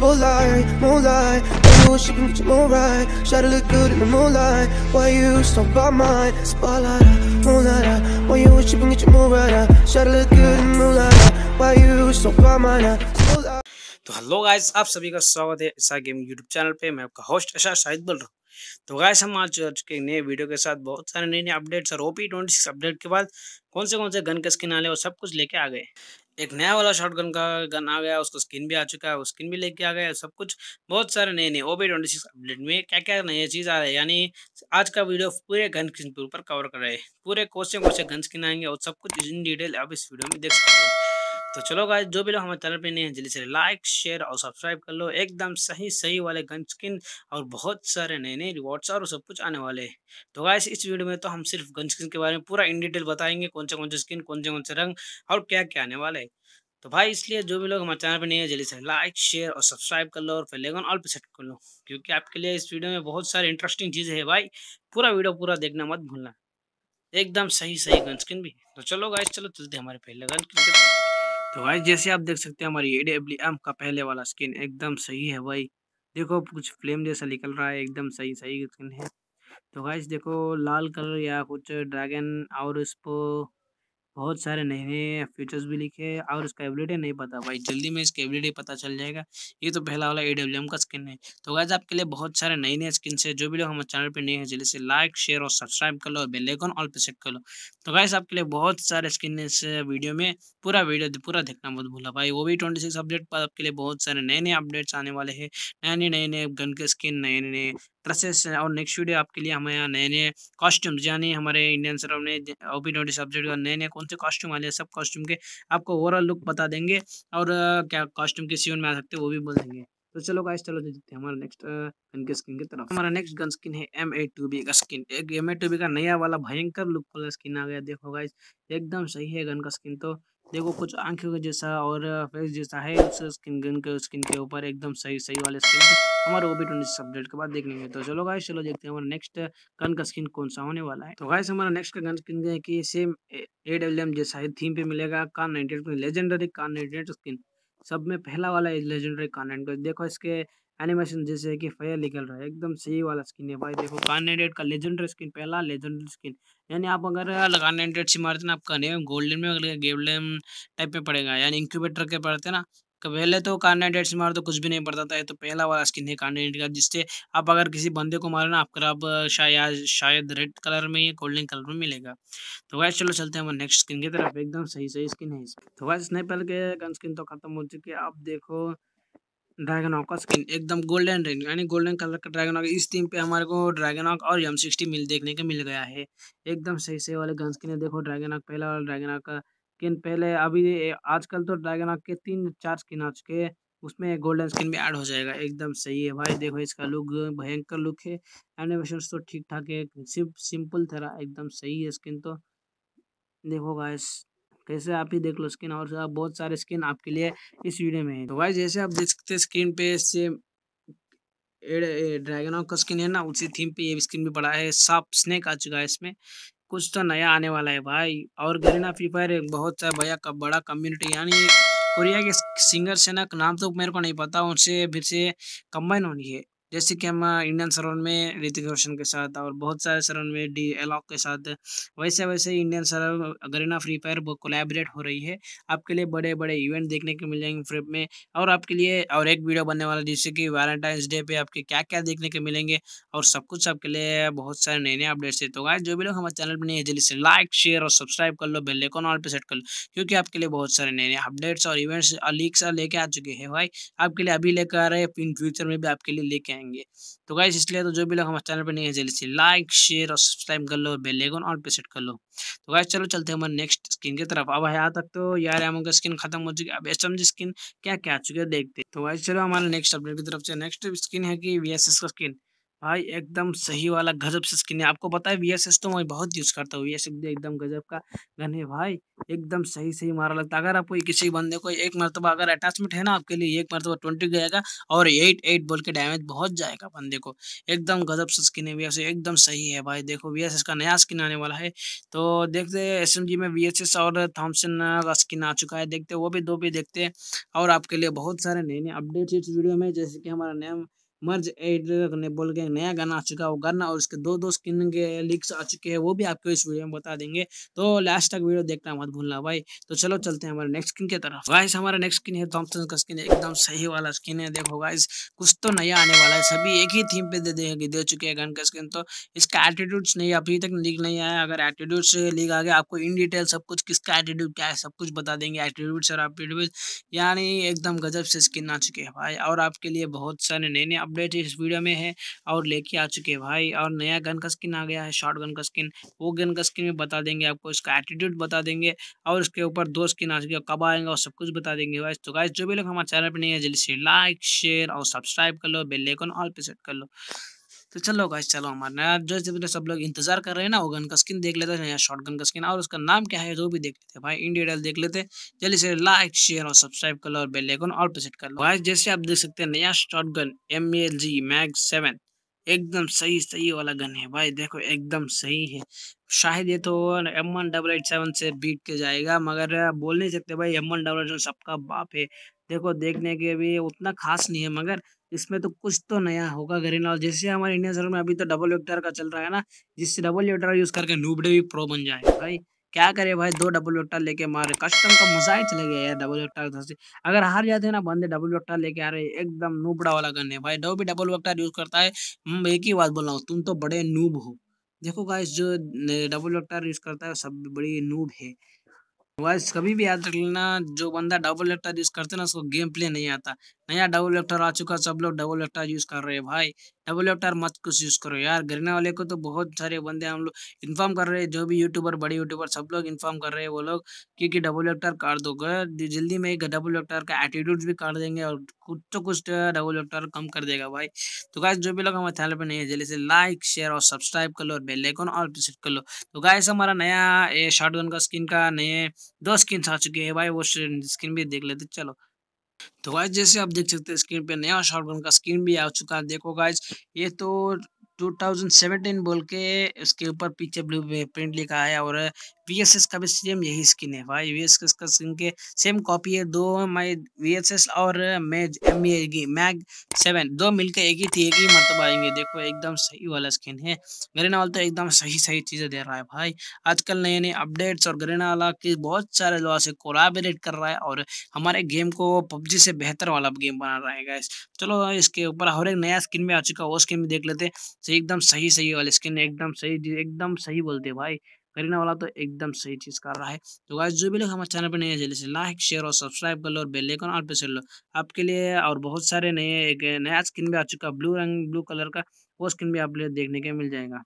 Moonlight, moonlight I wish you can get your moon right Try to look good in the moonlight Why you so by my Spotlight, moonlight Why you wish you can get your moon right Try to look good in the moonlight Why you so by my Spotlight तो hello guys आप सभी का स्वागत है ऐसा game YouTube channel पे मैं आपका होस्ट ऐसा शाहिद बोल रहा हूँ तो गाइस हम आज के नए वीडियो के साथ बहुत सारे नए नए अपडेट्स और ओपी ट्वेंटी सिक्स अपडेट के बाद कौन से कौन से गन के स्किन आने वो सब कुछ लेके आ गए एक नया वाला शॉटगन का गन आ गया उसका स्किन भी आ चुका है स्किन भी लेके आ गया सब कुछ बहुत सारे नए नए ओबी ट्वेंटी सिक्स अपडेट में क्या क्या नए चीज़ आ रहे हैं यानी आज का वीडियो पूरे गन स्किन के ऊपर कवर कर रहे हैं पूरे कोसे कोसे गन स्किन आएंगे और सब कुछ इन डिटेल आप इस वीडियो में देख सकते हैं तो चलो गाय जो भी लोग हमारे चैनल पे नहीं है जल्दी से लाइक शेयर और सब्सक्राइब कर लो एकदम सही सही वाले गन स्किन और बहुत सारे नए नए रिवॉर्ड्स और सब कुछ आने वाले तो गाय इस वीडियो में तो हम सिर्फ गन स्किन के बारे में पूरा इन डिटेल बताएंगे कौन से कौन से स्किन कौन से कौन से रंग और क्या क्या आने वाले है तो भाई इसलिए जो भी लोग हमारे चैनल पर नहीं है जल्दी से लाइक शेयर और सब्सक्राइब कर लो और फेलेगन ऑल पे सेट कर लो क्योंकि आपके लिए इस वीडियो में बहुत सारे इंटरेस्टिंग चीज़ें है भाई पूरा वीडियो पूरा देखना मत भूलना एकदम सही सही गन स्किन भी तो चलो गाइस चलो चलते हमारे पहले गन स्किन तो भाई जैसे आप देख सकते हैं हमारी ए डब्ल्यू एम का पहले वाला स्किन एकदम सही है भाई देखो कुछ फ्लेम जैसा निकल रहा है एकदम सही सही स्किन है तो भाई देखो लाल कलर या कुछ ड्रैगन और उसको बहुत सारे नए नए फीचर्स भी लिखे हैं और उसका एबिलिटी नहीं पता भाई जल्दी में इसकी एबिलिटी पता चल जाएगा ये तो पहला वाला ए डब्ल्यू एम का स्किन है तो गैज आपके लिए बहुत सारे नए नए स्किन है जो भी लोग हमारे चैनल पर नए हैं जल्दी से लाइक शेयर और सब्सक्राइब कर लो बेलाइकन ऑल पे सेट कर लो तो गैस आपके लिए बहुत सारे स्किन इस वीडियो में पूरा वीडियो पूरा देखना बहुत भूला भाई वो भी ट्वेंटी सिक्स अपडेट पर आपके लिए बहुत सारे नए नए अपडेट्स आने वाले हैं नए नए नए नए गन के स्किन नए नए ड्रेसेस और नेक्स्ट वीडियो आपके लिए हमारे यहाँ नए नए कॉस्ट्यूम्स यानी हमारे इंडियन सर ने ओ पी सब्जेक्ट का नए नए कौन से कॉस्ट्यूम आ हैं सब कॉस्ट्यूम के आपको ओवरऑल लुक बता देंगे और क्या कॉस्ट्यूम किस सीवन में आ सकते हैं वो भी बोल देंगे तो चलो गाइस चलो जीतते हैं हमारा नेक्स्ट गन के स्किन की तरफ हमारा नेक्स्ट गन स्किन है एम ए टू बी का स्किन एक एम ए टू बी का नया वाला भयंकर लुक वाला स्किन आ गया देखो गाइस एकदम सही है गन का स्किन तो देखो कुछ आंखों के जैसा और फेस जैसा है उस स्किन गन के स्किन के ऊपर एकदम सही सही वाले स्किन हमारे ओबी ट्वेंटी अपडेट के बाद देखने में तो चलो गाइस चलो देखते हैं हमारा नेक्स्ट गन का स्किन कौन सा होने वाला है तो गाइस हमारा नेक्स्ट का गन स्किन है कि सेम ए डब्ल्यू एम जैसा है थीम पे मिलेगा कान नाइटेड लेजेंडरी कान नाइटेड स्किन सब में पहला वाला लेजेंडरी कॉन्टेंट देखो इसके एनिमेशन जैसे कि फेयर निकल रहा है एकदम सही वाला स्किन है भाई देखो कॉन्टेंट का लेजेंडरी स्किन पहला लेजेंडरी स्किन यानी आप अगर कॉन्टेंट से मारते ना आपका नेम गोल्डन में गोल्डन टाइप में पड़ेगा यानी इंक्यूबेटर के पड़ते ना तो पहले तो कार्नेडेट्स मारो तो कुछ भी नहीं पड़ता था तो पहला वाला स्किन है कार्नेडेट का जिससे आप अगर किसी बंदे को मारो ना आपका आप शायद शायद रेड कलर में या गोल्डन कलर में मिलेगा तो वैसे चलो चलते हैं नेक्स्ट स्किन की तरफ एकदम सही सही स्किन है तो वैसे स्नैपल के गन स्किन तो खत्म हो चुकी है आप देखो ड्रैगन ऑक का स्किन एकदम गोल्डन रेंज यानी गोल्डन कलर का ड्रैगन ऑक इस टीम पे हमारे को ड्रैगन ऑक और यम सिक्सटी मिल देखने को मिल गया है एकदम सही सही वाले गन स्किन है देखो ड्रैगन ऑक पहला वाला ड्रैगन ऑक का स्किन पहले अभी आजकल तो ड्रैगन आग के तीन चार स्किन आ चुके हैं उसमें गोल्डन स्किन भी ऐड हो जाएगा एकदम सही है भाई देखो इसका हाँ। लुक भयंकर लुक है एनिमेशन तो ठीक ठाक है सिर्फ सिंपल थरा एकदम सही है स्किन तो देखो गाइस कैसे आप ही देख लो स्किन और बहुत सारे स्किन आपके लिए इस वीडियो में है तो भाई जैसे आप देख सकते स्क्रीन पे से ड्रैगन का स्किन है ना उसी थीम पे ये स्किन भी पड़ा है साफ स्नेक आ चुका है इसमें कुछ तो नया आने वाला है भाई और गरीना फ्री फायर बहुत भैया बड़ा कम्युनिटी यानी कोरिया के सिंगर सेना का नाम तो मेरे को नहीं पता उनसे फिर से कंबाइन होनी है जैसे कि हम इंडियन सरोन में ऋतिक रोशन के साथ और बहुत सारे सरोन में डी एलॉक के साथ वैसे वैसे इंडियन सरोवर गरीना फ्री फायर कोलैबोरेट हो रही है आपके लिए बड़े बड़े इवेंट देखने को मिल जाएंगे फ्री में और आपके लिए और एक वीडियो बनने वाला जिससे कि वैलेंटाइंस डे पे आपके क्या क्या देखने को मिलेंगे और सब कुछ आपके लिए बहुत सारे नए नए अपडेट्स देते होगा जो भी लोग हमारे चैनल पर नहीं है जल्दी से लाइक शेयर और सब्सक्राइब कर लो लेकोन ऑल पर सेट कर लो क्योंकि आपके लिए बहुत सारे नए नए अपडेट्स और इवेंट्स लीक्स लेके आ चुके हैं भाई आपके लिए अभी लेकर आ रहे हैं इन फ्यूचर में भी आपके लिए लेके कहेंगे तो गाइस इसलिए तो जो भी लोग हमारे चैनल पर नहीं है जल्दी से लाइक शेयर और सब्सक्राइब कर लो और बेलेगन और पे सेट कर लो तो गाइस चलो चलते हैं हमारे नेक्स्ट स्किन की तरफ अब यहाँ तक तो यार एमो का स्किन खत्म हो चुकी है अब एस स्किन क्या क्या आ चुकी है देखते तो गाइस चलो हमारे नेक्स्ट अपडेट की तरफ से नेक्स्ट स्किन है कि वी का स्किन भाई एकदम सही वाला गजब से स्किन है आपको पता है एस तो मैं बहुत यूज करता हूँ वीएसएस एकदम गजब का गन है भाई एकदम सही सही मारा लगता है अगर आपको किसी बंदे को एक मरतबा अगर अटैचमेंट है ना आपके लिए एक मरतबा ट्वेंटी जाएगा और एट एट बोल के डैमेज बहुत जाएगा बंदे को एकदम गजब से स्किन है एस एकदम सही है भाई देखो एस का नया स्किन आने वाला है तो देखते एस एम में एस और थॉमसन का स्किन आ चुका है देखते वो भी दो भी देखते हैं और आपके लिए बहुत सारे नए नए अपडेट्स इस वीडियो में जैसे कि हमारा नया मर्ज एडिटर ने बोल के नया गाना आ चुका है वो गाना और इसके दो दो स्किन के लिंक्स आ चुके हैं वो भी आपको इस वीडियो में बता देंगे तो लास्ट तक वीडियो देखना मत भूलना भाई तो चलो चलते हैं हमारे नेक्स्ट स्किन की तरफ गाइस हमारा नेक्स्ट स्किन है थॉम्सन का स्किन एकदम सही वाला स्किन है देखो गाइस कुछ तो नया आने वाला है सभी एक ही थीम पे दे दे, दे चुके हैं गन का स्किन तो इसका एटीट्यूड्स नहीं अभी तक लीक नहीं आया अगर एटीट्यूड्स लीक आ गया आपको इन डिटेल सब कुछ किसका एटीट्यूड क्या है सब कुछ बता देंगे एटीट्यूड्स और एटीट्यूड यानी एकदम गजब से स्किन आ चुके हैं भाई और आपके लिए बहुत सारे नए नए अपडेट इस वीडियो में है और लेके आ चुके हैं भाई और नया गन का स्किन आ गया है शॉर्ट गन का स्किन वो गन का स्किन भी बता देंगे आपको इसका एटीट्यूड बता देंगे और इसके ऊपर दो स्किन आ चुके हैं कब आएंगे और सब कुछ बता देंगे भाई तो गाइज जो भी लोग हमारे चैनल पर नहीं है जल्दी से लाइक शेयर और सब्सक्राइब कर लो बेलाइकन ऑल पे सेट कर लो तो चलो गाइस चलो हमारा नया जो जितने सब लोग इंतजार कर रहे हैं ना वो गन का स्किन देख लेते हैं नया शॉर्ट गन का स्किन और उसका नाम क्या है जो भी देख लेते हैं भाई इंडिया इंडियडल देख लेते हैं जल्दी से लाइक शेयर और सब्सक्राइब कर लो और बेलाइकन और पे सेट कर लो गाइस जैसे आप देख सकते हैं नया short gun M L G mag seven एकदम सही सही वाला गन है भाई देखो एकदम सही है शायद ये तो M one double eight seven से बीट के जाएगा मगर बोल नहीं सकते भाई एम वन डबल एट सबका बाप है देखो देखने के भी उतना खास नहीं है मगर इसमें तो कुछ तो नया होगा ग्रीन हाउस जैसे हमारे इंडिया सर्वर में अभी तो डबल वेक्टर का चल रहा है ना जिससे डबल वेक्टर यूज करके नूबडे भी प्रो बन जाए भाई क्या करे भाई दो डबल वेक्टर लेके मारे कस्टम का मजा ही चले गया यार डबल वेक्टर से अगर हार जाते हैं ना बंदे डबल वेक्टर लेके आ रहे एकदम नूबड़ा वाला करने भाई डो भी डबल वेक्टर यूज करता है एक ही बात बोल रहा हूँ तुम तो बड़े नूब हो देखो गाइस जो डबल वेक्टर यूज करता है सब बड़ी नूब है वॉइस कभी भी याद रख लेना जो बंदा डबल एक्टर यूज़ करते ना उसको गेम प्ले नहीं आता नया डबल एक्टर आ चुका सब लोग डबल एक्टर यूज़ कर रहे हैं भाई एवोलेटर मत कुछ यूज़ करो यार गिरने वाले को तो बहुत सारे बंदे हम लोग इन्फॉर्म कर रहे हैं जो भी यूट्यूबर बड़े यूट्यूबर सब लोग इन्फॉर्म कर रहे हैं वो लोग क्योंकि डबल टार काट दो जल्दी में डबल टार का एटीट्यूड भी काट देंगे और कुछ तो कुछ डबल टार कम कर देगा भाई तो गाय जो भी लोग हमारे चैनल पर नहीं है जल्दी से लाइक शेयर और सब्सक्राइब कर लो और बेलाइकन और प्रसिट कर लो तो से हमारा नया ये का स्किन का नए दो स्किन आ चुके हैं भाई वो स्किन भी देख लेते चलो तो गाइज जैसे आप देख सकते हैं स्क्रीन पे नया शॉटगन का स्क्रीन भी आ चुका है देखो गाइज ये तो 2017 बोल के उसके ऊपर पीछे ब्लू प्रिंट लिखा है और वी एस एस का भी सेम यही स्किन है भाई वी एस एस का स्किन के सेम कॉपी है दो माई वी एस एस और मैज एम एगी मैग सेवन दो मिलकर एक ही थी एक ही मतलब आएंगे देखो एकदम सही वाला स्किन है ग्रेना वाला तो एकदम सही सही चीज़ें दे रहा है भाई आजकल नए नए अपडेट्स और ग्रेना वाला के बहुत सारे लोगों से कोलाबरेट कर रहा है और हमारे गेम को पबजी से बेहतर वाला गेम बना रहा है गैस चलो इसके ऊपर हर एक नया स्किन भी आ चुका है वो स्किन भी देख लेते एकदम सही सही वाली स्किन एकदम सही एकदम सही बोलते भाई करीना वाला तो एकदम सही चीज़ कर रहा है तो गाइस जो भी लोग हमारे चैनल पर नए हैं जल्दी से लाइक शेयर और सब्सक्राइब कर लो और बेलाइकन और पे लो आपके लिए और बहुत सारे नए एक नया स्किन भी आ चुका ब्लू रंग ब्लू कलर का वो स्किन भी आप देखने के मिल जाएगा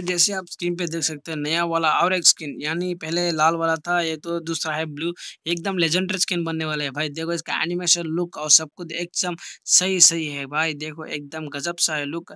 जैसे आप स्क्रीन पे देख सकते हैं नया वाला और एक स्किन यानी पहले लाल वाला था ये तो दूसरा है ब्लू एकदम लेजेंडरी स्किन बनने वाला है भाई देखो इसका एनिमेशन लुक और सब कुछ एकदम सही सही है भाई देखो एकदम गजब सा है लुक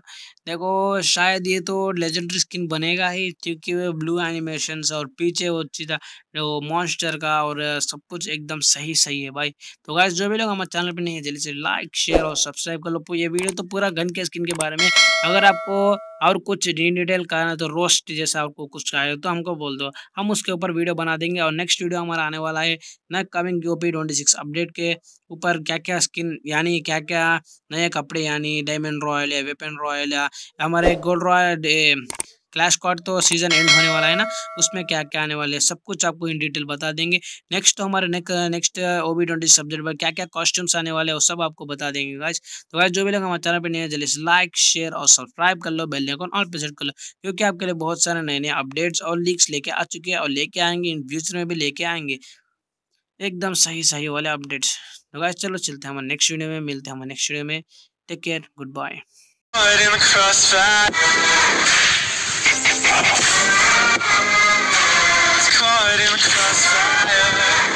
देखो शायद ये तो लेजेंडरी स्किन बनेगा ही क्योंकि वो ब्लू एनिमेशन और पीछे वो चीज़ा वो मॉन्स्टर का और सब कुछ एकदम सही सही है भाई तो गाय जो भी लोग हमारे चैनल पर नहीं है जल्दी से लाइक शेयर और सब्सक्राइब कर लो ये वीडियो तो पूरा गन के स्किन के बारे में अगर आपको और कुछ इन डिटेल खाना तो रोस्ट जैसा आपको कुछ कहा तो हमको बोल दो हम उसके ऊपर वीडियो बना देंगे और नेक्स्ट वीडियो हमारा आने वाला है न coming U P twenty six update के ऊपर क्या क्या स्किन यानी क्या क्या नए कपड़े यानी डायमंड रॉयल या वेपन रॉयल या हमारे गोल्ड रॉयल क्लैश कार्ड तो सीज़न एंड होने वाला है ना उसमें क्या क्या आने वाले हैं सब कुछ आपको इन डिटेल बता देंगे नेक्स्ट हमारे next O B twenty subject पर क्या क्या कॉस्ट्यूम्स आने वाले हैं वो सब आपको बता देंगे गाइज तो गाइज जो भी लोग हमारे चैनल पर नहीं है जल्दी से लाइक शेयर और सब्सक्राइब कर लो बेल और प्रेजेंट कर लो क्योंकि आपके लिए बहुत सारे नए नए अपडेट्स और लीक्स लेके आ चुके हैं और लेके आएंगे इन फ्यूचर में भी लेके आएंगे एकदम सही सही वाले अपडेट्स तो गाइज चलो चलते हैं हमारे नेक्स्ट वीडियो में मिलते हैं हमारे नेक्स्ट वीडियो में take care goodbye It's caught in the crossfire.